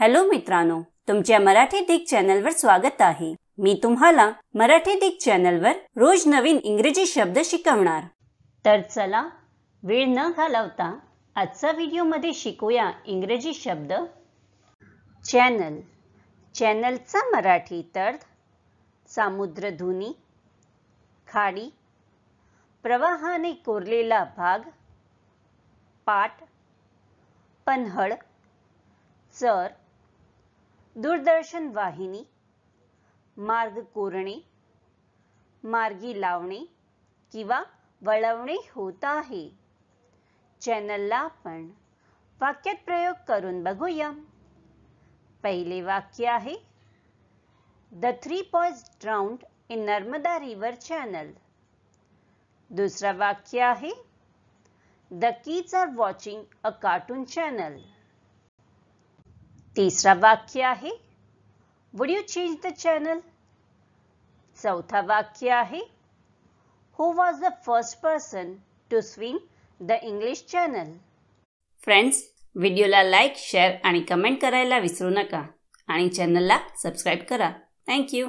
hello मित्रांनो तुमच्या मराठी दिग चॅनलवर स्वागत आहे मी तुम्हाला मराठी दिग चॅनलवर रोज नवीन इंग्रजी शब्द शिकवणार तर चला वेळ न घालवता आजचा व्हिडिओमध्ये शिकूया इंग्रजी शब्द चॅनल चॅनलचा मराठी समुद्र सामुद्रधुनी खाडी प्रवाहाने कोरलेला भाग पाट पन्हळ चर दूरदर्शन वाहिनी मार्ग कोरणे मार्गी लावणे किंवा वळवणे होत आहे चॅनलला आपण वाक्यात प्रयोग करून बघूया पहिले वाक्य आहे the three boys drowned in Narmada river channel दुसरं वाक्य आहे the kids are watching a cartoon channel तिसरा वाक्य आहे would you change the channel चौथा वाक्य आहे who was the first person to swim the English channel friends व्हिडिओला लाईक शेअर आणि कमेंट करायला विसरू नका आणि चॅनलला सबस्क्राईब करा थँक्यू